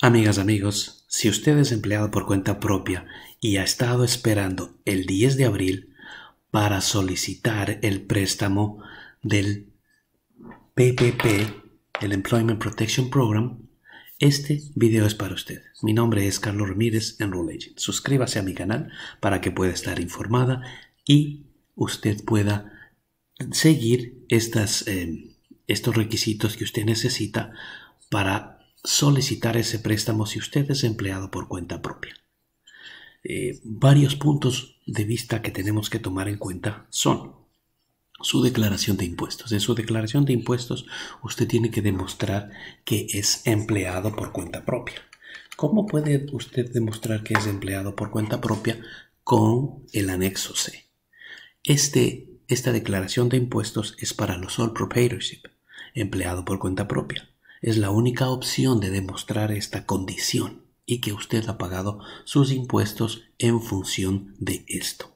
Amigas, amigos, si usted es empleado por cuenta propia y ha estado esperando el 10 de abril para solicitar el préstamo del PPP, el Employment Protection Program, este video es para usted. Mi nombre es Carlos Ramírez, en Agent. Suscríbase a mi canal para que pueda estar informada y usted pueda seguir estas, eh, estos requisitos que usted necesita para solicitar ese préstamo si usted es empleado por cuenta propia. Eh, varios puntos de vista que tenemos que tomar en cuenta son su declaración de impuestos. En su declaración de impuestos usted tiene que demostrar que es empleado por cuenta propia. ¿Cómo puede usted demostrar que es empleado por cuenta propia? Con el anexo C. Este, esta declaración de impuestos es para los sole proprietorship, empleado por cuenta propia es la única opción de demostrar esta condición y que usted ha pagado sus impuestos en función de esto.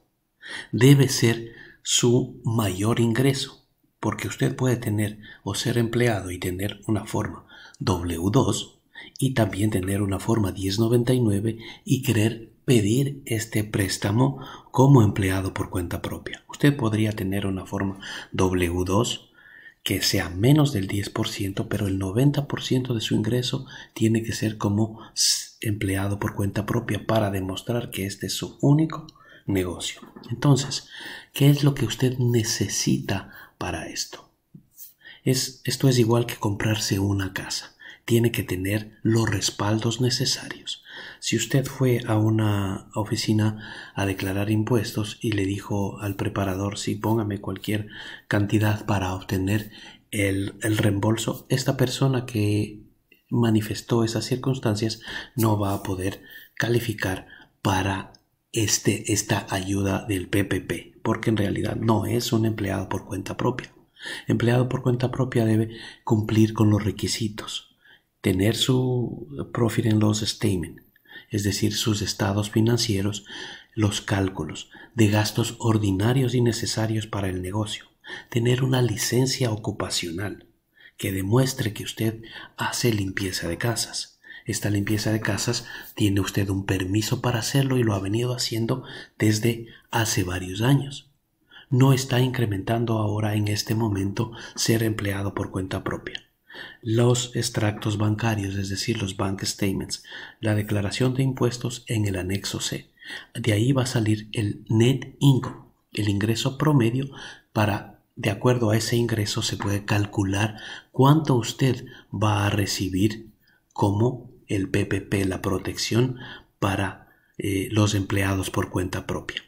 Debe ser su mayor ingreso, porque usted puede tener o ser empleado y tener una forma W2 y también tener una forma 1099 y querer pedir este préstamo como empleado por cuenta propia. Usted podría tener una forma W2 que sea menos del 10%, pero el 90% de su ingreso tiene que ser como empleado por cuenta propia para demostrar que este es su único negocio. Entonces, ¿qué es lo que usted necesita para esto? Es, esto es igual que comprarse una casa. Tiene que tener los respaldos necesarios. Si usted fue a una oficina a declarar impuestos y le dijo al preparador, sí, póngame cualquier cantidad para obtener el, el reembolso, esta persona que manifestó esas circunstancias no va a poder calificar para este, esta ayuda del PPP, porque en realidad no es un empleado por cuenta propia. Empleado por cuenta propia debe cumplir con los requisitos, tener su profit and loss statement, es decir, sus estados financieros, los cálculos de gastos ordinarios y necesarios para el negocio, tener una licencia ocupacional que demuestre que usted hace limpieza de casas. Esta limpieza de casas tiene usted un permiso para hacerlo y lo ha venido haciendo desde hace varios años. No está incrementando ahora en este momento ser empleado por cuenta propia los extractos bancarios, es decir, los bank statements, la declaración de impuestos en el anexo C. De ahí va a salir el net income, el ingreso promedio para, de acuerdo a ese ingreso, se puede calcular cuánto usted va a recibir como el PPP, la protección para eh, los empleados por cuenta propia.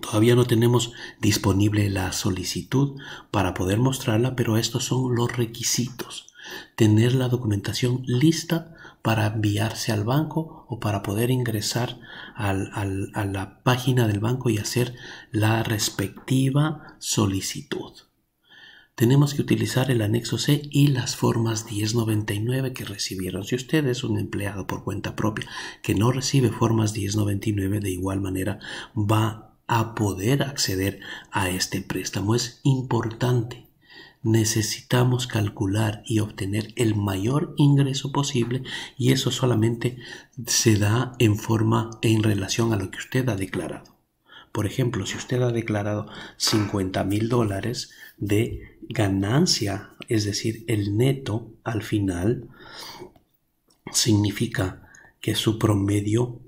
Todavía no tenemos disponible la solicitud para poder mostrarla, pero estos son los requisitos. Tener la documentación lista para enviarse al banco o para poder ingresar a la página del banco y hacer la respectiva solicitud. Tenemos que utilizar el anexo C y las formas 1099 que recibieron. Si usted es un empleado por cuenta propia que no recibe formas 1099, de igual manera va a poder acceder a este préstamo. Es importante. Necesitamos calcular y obtener el mayor ingreso posible y eso solamente se da en forma en relación a lo que usted ha declarado. Por ejemplo, si usted ha declarado 50 mil dólares de ganancia, es decir, el neto al final, significa que su promedio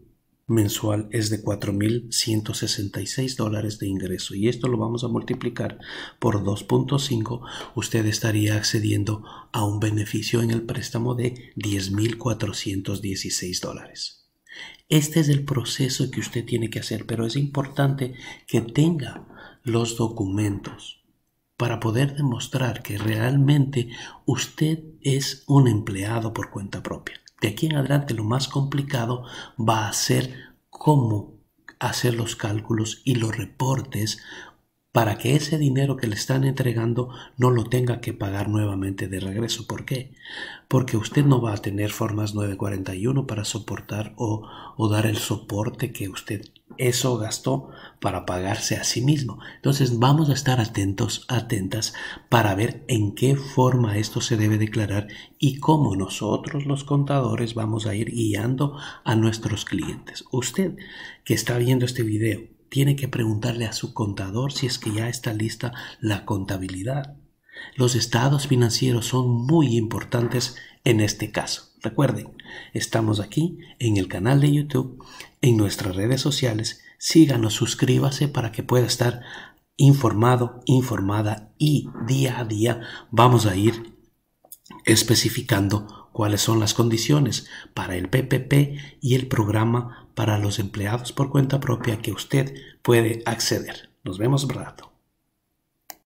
mensual es de 4.166 dólares de ingreso y esto lo vamos a multiplicar por 2.5 usted estaría accediendo a un beneficio en el préstamo de 10.416 dólares. Este es el proceso que usted tiene que hacer, pero es importante que tenga los documentos para poder demostrar que realmente usted es un empleado por cuenta propia. Y aquí en adelante lo más complicado va a ser cómo hacer los cálculos y los reportes para que ese dinero que le están entregando no lo tenga que pagar nuevamente de regreso. ¿Por qué? Porque usted no va a tener formas 941 para soportar o, dar el soporte que usted eso gastó para pagarse a sí mismo. Entonces vamos a estar atentos, atentas, para ver en qué forma esto se debe declarar y cómo nosotros los contadores vamos a ir guiando a nuestros clientes. Usted que está viendo este video tiene que preguntarle a su contador si es que ya está lista la contabilidad. Los estados financieros son muy importantes en este caso. Recuerden, estamos aquí en el canal de YouTube, en nuestras redes sociales. Síganos, suscríbase para que pueda estar informado, informada y día a día vamos a ir especificando cuáles son las condiciones para el PPP y el programa para los empleados por cuenta propia que usted puede acceder. Nos vemos rato.